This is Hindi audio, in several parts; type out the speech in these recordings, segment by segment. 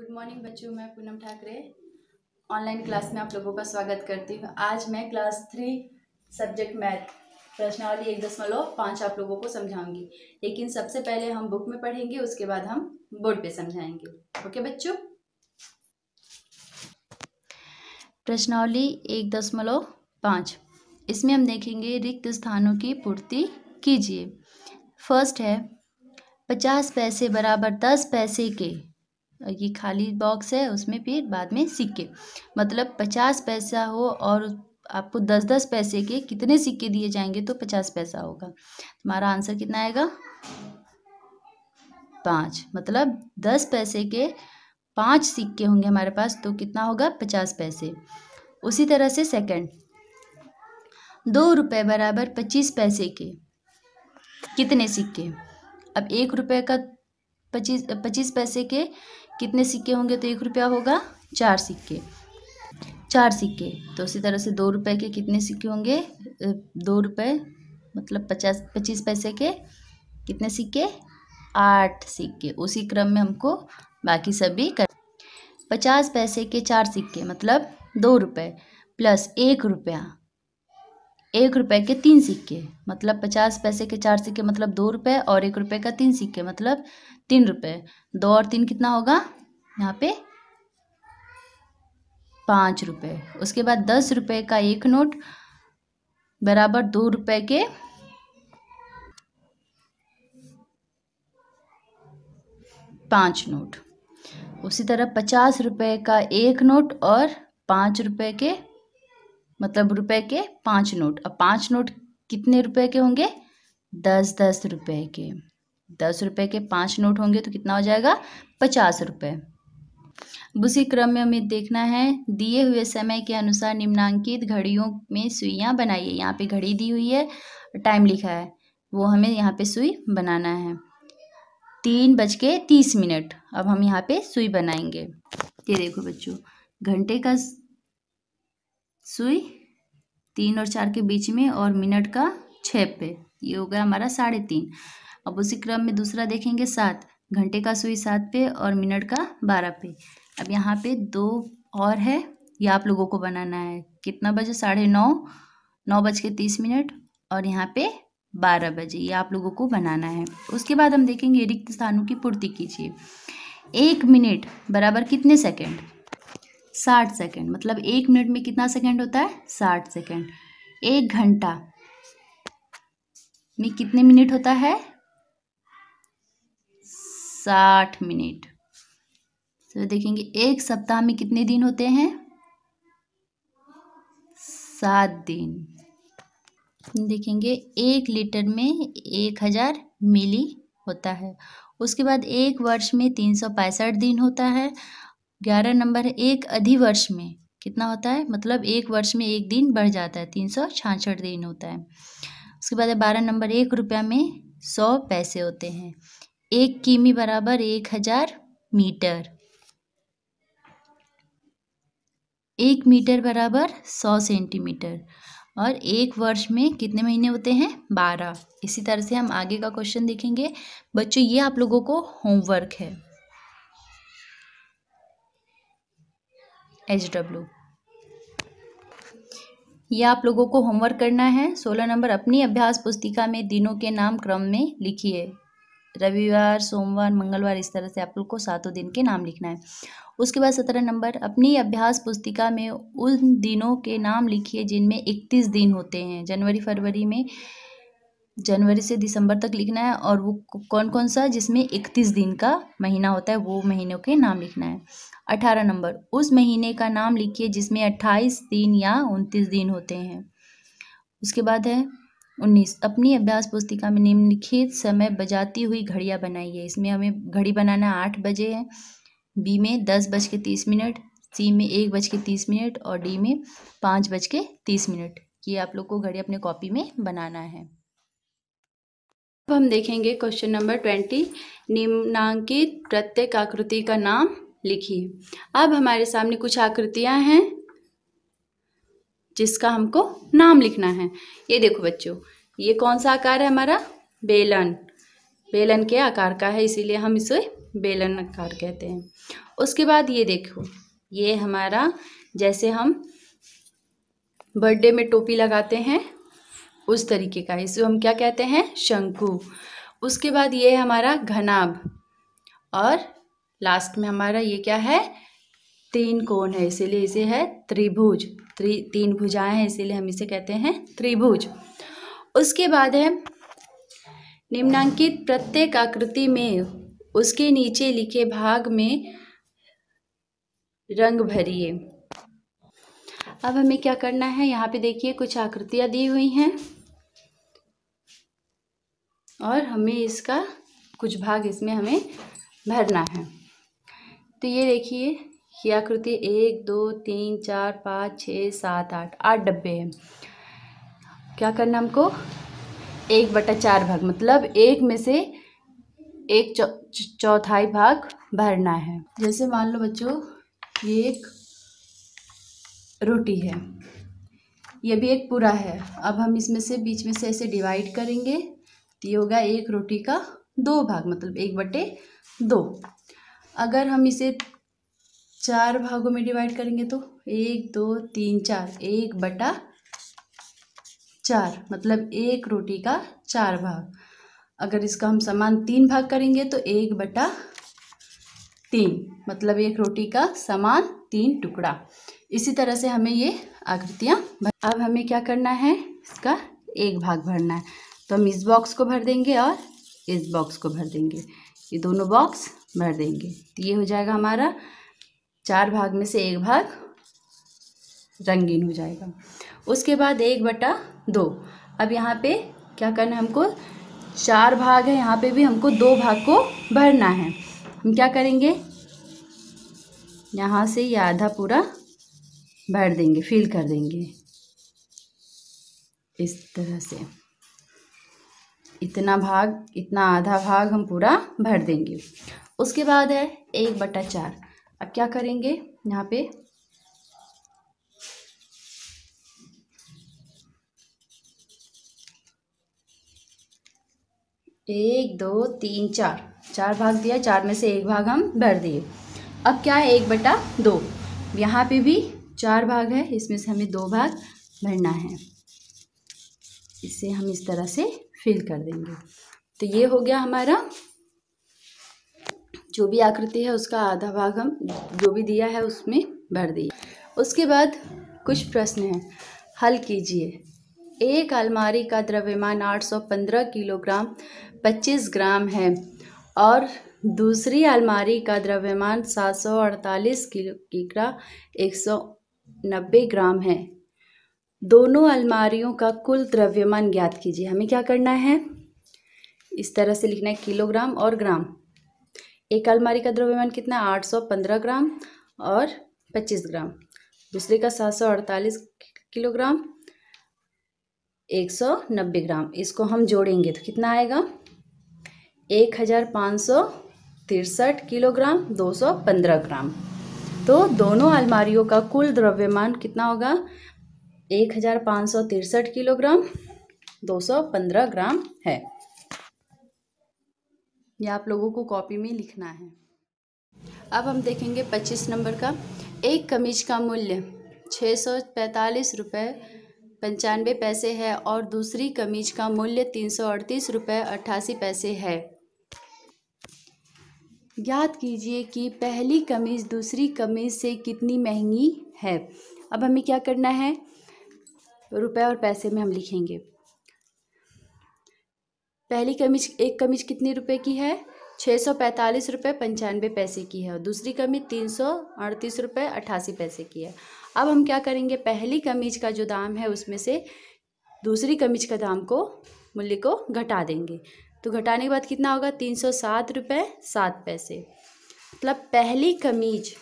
गुड मॉर्निंग बच्चों मैं पूनम ठाकरे ऑनलाइन क्लास में आप लोगों का स्वागत करती हूँ आज मैं क्लास थ्री सब्जेक्ट मैथ प्रश्नावली एक दशमलव पाँच आप लोगों को समझाऊंगी लेकिन सबसे पहले हम बुक में पढ़ेंगे उसके बाद हम बोर्ड पे समझाएंगे ओके बच्चों प्रश्नावली एक दशमलव पाँच इसमें हम देखेंगे रिक्त स्थानों की पूर्ति कीजिए फर्स्ट है पचास पैसे बराबर दस पैसे के ये खाली बॉक्स है उसमें फिर बाद में सिक्के मतलब पचास पैसा हो और आपको दस दस पैसे के कितने सिक्के दिए जाएंगे तो पचास पैसा होगा हमारा आंसर कितना आएगा पाँच मतलब दस पैसे के पाँच सिक्के होंगे हमारे पास तो कितना होगा पचास पैसे उसी तरह से सेकंड दो रुपये बराबर पच्चीस पैसे के कितने सिक्के अब एक रुपये का पच्चीस पच्चीस पैसे के कितने सिक्के होंगे तो एक रुपया होगा चार सिक्के चार सिक्के तो उसी तरह से दो रुपए के कितने सिक्के होंगे दो रुपए मतलब पचास पच्चीस पैसे के कितने सिक्के आठ सिक्के उसी क्रम में हमको बाकी सभी कर पचास पैसे के चार सिक्के मतलब दो रुपए प्लस एक रुपया एक रुपए के तीन सिक्के मतलब पचास पैसे के चार सिक्के मतलब दो रुपए और एक रुपए का तीन सिक्के मतलब तीन रुपए दो और तीन कितना होगा यहाँ पे पाँच रुपये उसके बाद दस रुपये का एक नोट बराबर दो रुपये के पाँच नोट उसी तरह पचास रुपये का एक नोट और पाँच रुपये के मतलब रुपए के पांच नोट अब पांच नोट कितने रुपए के होंगे दस दस रुपए के दस रुपए के पांच नोट होंगे तो कितना हो जाएगा पचास रुपये उसी क्रम में हमें देखना है दिए हुए समय के अनुसार निम्नांकित घड़ियों में सुइयाँ बनाइए यहाँ पे घड़ी दी हुई है टाइम लिखा है वो हमें यहाँ पे सुई बनाना है तीन बज के तीस मिनट अब हम यहाँ पे सुई बनाएंगे ये देखो बच्चों घंटे का सुई तीन और चार के बीच में और मिनट का छः पे ये हो गया हमारा साढ़े तीन अब उसी क्रम में दूसरा देखेंगे सात घंटे का सुई सात पे और मिनट का बारह पे अब यहाँ पे दो और है ये आप लोगों को बनाना है कितना बजे साढ़े नौ नौ बज के तीस मिनट और यहाँ पे बारह बजे ये आप लोगों को बनाना है उसके बाद हम देखेंगे रिक्त स्थानों की पूर्ति कीजिए एक मिनट बराबर कितने सेकंड साठ सेकेंड मतलब एक मिनट में कितना सेकेंड होता है साठ सेकेंड एक घंटा में कितने मिनट होता है साठ मिनट तो देखेंगे एक सप्ताह में कितने दिन होते हैं सात दिन देखेंगे एक लीटर में एक हज़ार मिली होता है उसके बाद एक वर्ष में तीन सौ पैंसठ दिन होता है ग्यारह नंबर है एक अधिवर्ष में कितना होता है मतलब एक वर्ष में एक दिन बढ़ जाता है तीन सौ छाछठ दिन होता है उसके बाद है बारह नंबर एक रुपया में सौ पैसे होते हैं एक किमी बराबर एक हजार मीटर एक मीटर बराबर सौ सेंटीमीटर और एक वर्ष में कितने महीने होते हैं बारह इसी तरह से हम आगे का क्वेश्चन देखेंगे बच्चों ये आप लोगों को होमवर्क है एच डब्ल्यू ये आप लोगों को होमवर्क करना है सोलह नंबर अपनी अभ्यास पुस्तिका में दिनों के नाम क्रम में लिखिए रविवार सोमवार मंगलवार इस तरह से आप लोग को सातों दिन के नाम लिखना है उसके बाद सत्रह नंबर अपनी अभ्यास पुस्तिका में उन दिनों के नाम लिखिए जिनमें इकतीस दिन होते हैं जनवरी फरवरी में जनवरी से दिसंबर तक लिखना है और वो कौन कौन सा जिसमें इकतीस दिन का महीना होता है वो महीनों के नाम लिखना है अठारह नंबर उस महीने का नाम लिखिए जिसमें अट्ठाईस दिन या उनतीस दिन होते हैं उसके बाद है उन्नीस अपनी अभ्यास पुस्तिका में निम्नलिखित समय बजाती हुई घड़ियाँ बनाइए इसमें हमें घड़ी बनाना आठ बजे है बी में दस बज के तीस मिनट सी में एक बज के तीस मिनट और डी में पाँच बज के तीस मिनट ये आप लोग को घड़ी अपने कॉपी में बनाना है अब हम देखेंगे क्वेश्चन नंबर ट्वेंटी निम्नांकित प्रत्येक आकृति का नाम लिखी अब हमारे सामने कुछ आकृतियां हैं जिसका हमको नाम लिखना है ये देखो बच्चों ये कौन सा आकार है हमारा बेलन बेलन के आकार का है इसीलिए हम इसे बेलन आकार कहते हैं उसके बाद ये देखो ये हमारा जैसे हम बर्थडे में टोपी लगाते हैं उस तरीके का इसे हम क्या कहते हैं शंकु उसके बाद ये है हमारा घनाभ और लास्ट में हमारा ये क्या है तीन कोण है इसीलिए इसे है त्रिभुज त्रि तीन भुजाएं हैं इसीलिए हम इसे कहते हैं त्रिभुज उसके बाद है निम्नांकित प्रत्येक आकृति में उसके नीचे लिखे भाग में रंग भरिए अब हमें क्या करना है यहाँ पे देखिए कुछ आकृतियाँ दी हुई हैं और हमें इसका कुछ भाग इसमें हमें भरना है तो ये देखिए ये आकृति एक दो तीन चार पाँच छः सात आठ आठ डब्बे हैं क्या करना हमको एक बटा चार भाग मतलब एक में से एक चौथाई भाग भरना है जैसे मान लो बच्चों ये एक रोटी है ये भी एक पूरा है अब हम इसमें से बीच में से ऐसे डिवाइड करेंगे तो ये होगा एक रोटी का दो भाग मतलब एक बटे दो अगर हम इसे चार भागों में डिवाइड करेंगे तो एक दो तीन चार एक बटा चार मतलब एक रोटी का चार भाग अगर इसका हम समान तीन भाग करेंगे तो एक बटा तीन मतलब एक रोटी का समान तीन टुकड़ा इसी तरह से हमें ये आकृतियाँ अब हमें क्या करना है इसका एक भाग भरना है तो हम इस बॉक्स को भर देंगे और इस बॉक्स को भर देंगे ये दोनों बॉक्स भर देंगे तो ये हो जाएगा हमारा चार भाग में से एक भाग रंगीन हो जाएगा उसके बाद एक बटा दो अब यहाँ पे क्या करना है हमको चार भाग है यहाँ पे भी हमको दो भाग को भरना है हम क्या करेंगे यहाँ से ये आधा पूरा भर देंगे फिल कर देंगे इस तरह से इतना भाग इतना आधा भाग हम पूरा भर देंगे उसके बाद है एक बटा चार अब क्या करेंगे यहाँ पे एक दो तीन चार चार भाग दिया चार में से एक भाग हम भर दिए अब क्या है एक बटा दो यहाँ पे भी चार भाग है इसमें से हमें दो भाग भरना है इसे हम इस तरह से फिल कर देंगे तो ये हो गया हमारा जो भी आकृति है उसका आधा भाग हम जो भी दिया है उसमें भर दिए उसके बाद कुछ प्रश्न हैं हल कीजिए एक अलमारी का द्रव्यमान 815 किलोग्राम 25 ग्राम है और दूसरी अलमारी का द्रव्यमान 748 किलो किग्रा 190 ग्राम है दोनों अलमारियों का कुल द्रव्यमान ज्ञात कीजिए हमें क्या करना है इस तरह से लिखना है किलोग्राम और ग्राम एक अलमारी का द्रव्यमान कितना आठ सौ पंद्रह ग्राम और पच्चीस ग्राम दूसरे का सात सौ अड़तालीस किलोग्राम एक सौ नब्बे ग्राम इसको हम जोड़ेंगे तो कितना आएगा एक हज़ार पाँच सौ तिरसठ किलोग्राम दो सौ पंद्रह ग्राम तो दोनों अलमारियों का कुल द्रव्यमान कितना होगा एक हज़ार पाँच सौ तिरसठ किलोग्राम दो सौ पंद्रह ग्राम है या आप लोगों को कॉपी में लिखना है अब हम देखेंगे पच्चीस नंबर का एक कमीज का मूल्य छः सौ पैंतालीस रुपये पंचानवे पैसे है और दूसरी कमीज का मूल्य तीन सौ अड़तीस रुपये अट्ठासी पैसे है याद कीजिए कि पहली कमीज दूसरी कमीज से कितनी महंगी है अब हमें क्या करना है रुपए और पैसे में हम लिखेंगे पहली कमीज एक कमीज कितनी रुपए की है छः सौ पैंतालीस रुपये पंचानवे पैसे की है और दूसरी कमीज तीन सौ अड़तीस रुपये अट्ठासी पैसे की है अब हम क्या करेंगे पहली कमीज का जो दाम है उसमें से दूसरी कमीज का दाम को मूल्य को घटा देंगे तो घटाने के बाद कितना होगा तीन सौ सात रुपये सात पैसे मतलब पहली कमीज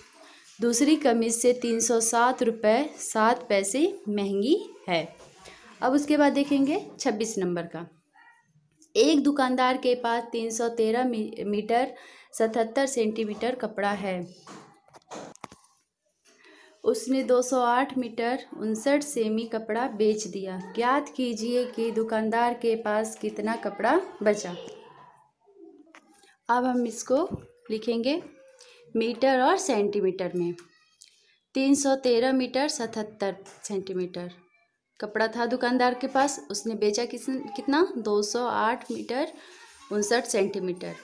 दूसरी कमीज से तीन सौ सात रुपये सात पैसे महंगी है अब उसके बाद देखेंगे छब्बीस नंबर का एक दुकानदार के पास तीन सौ तेरह मीटर सतहत्तर सेंटीमीटर कपड़ा है उसने 208 मीटर उनसठ सेमी कपड़ा बेच दिया ज्ञात कीजिए कि दुकानदार के पास कितना कपड़ा बचा अब हम इसको लिखेंगे मीटर और सेंटीमीटर में 313 मीटर 77 सेंटीमीटर कपड़ा था दुकानदार के पास उसने बेचा किस कितना 208 मीटर उनसठ सेंटीमीटर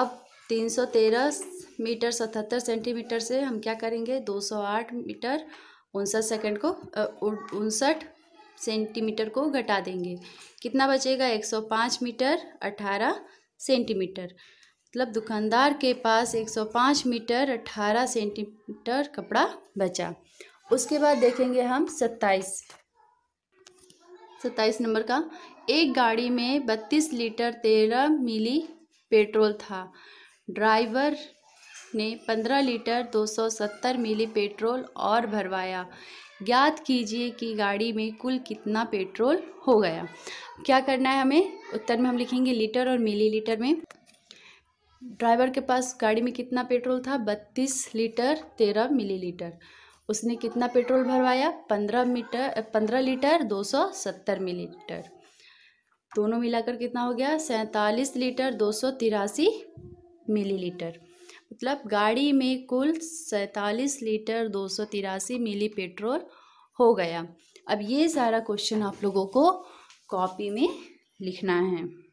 अब 313 मीटर 77 सेंटीमीटर से हम क्या करेंगे 208 मीटर उनसठ सेकंड को उनसठ सेंटीमीटर को घटा देंगे कितना बचेगा 105 मीटर 18 सेंटीमीटर मतलब दुकानदार के पास 105 मीटर 18 सेंटीमीटर कपड़ा बचा उसके बाद देखेंगे हम 27 सत्ताईस नंबर का एक गाड़ी में बत्तीस लीटर तेरह मिली पेट्रोल था ड्राइवर ने पंद्रह लीटर दो सौ सत्तर मिली पेट्रोल और भरवाया ज्ञात कीजिए कि गाड़ी में कुल कितना पेट्रोल हो गया क्या करना है हमें उत्तर में हम लिखेंगे लीटर और मिलीलीटर में ड्राइवर के पास गाड़ी में कितना पेट्रोल था बत्तीस लीटर तेरह मिलीलीटर उसने कितना पेट्रोल भरवाया पंद्रह मीटर पंद्रह लीटर दो सौ सत्तर मिलीलीटर दोनों मिलाकर कितना हो गया सैंतालीस लीटर दो सौ तिरासी मिलीलीटर मतलब गाड़ी में कुल सैंतालीस लीटर दो सौ तिरासी मिली पेट्रोल हो गया अब ये सारा क्वेश्चन आप लोगों को कॉपी में लिखना है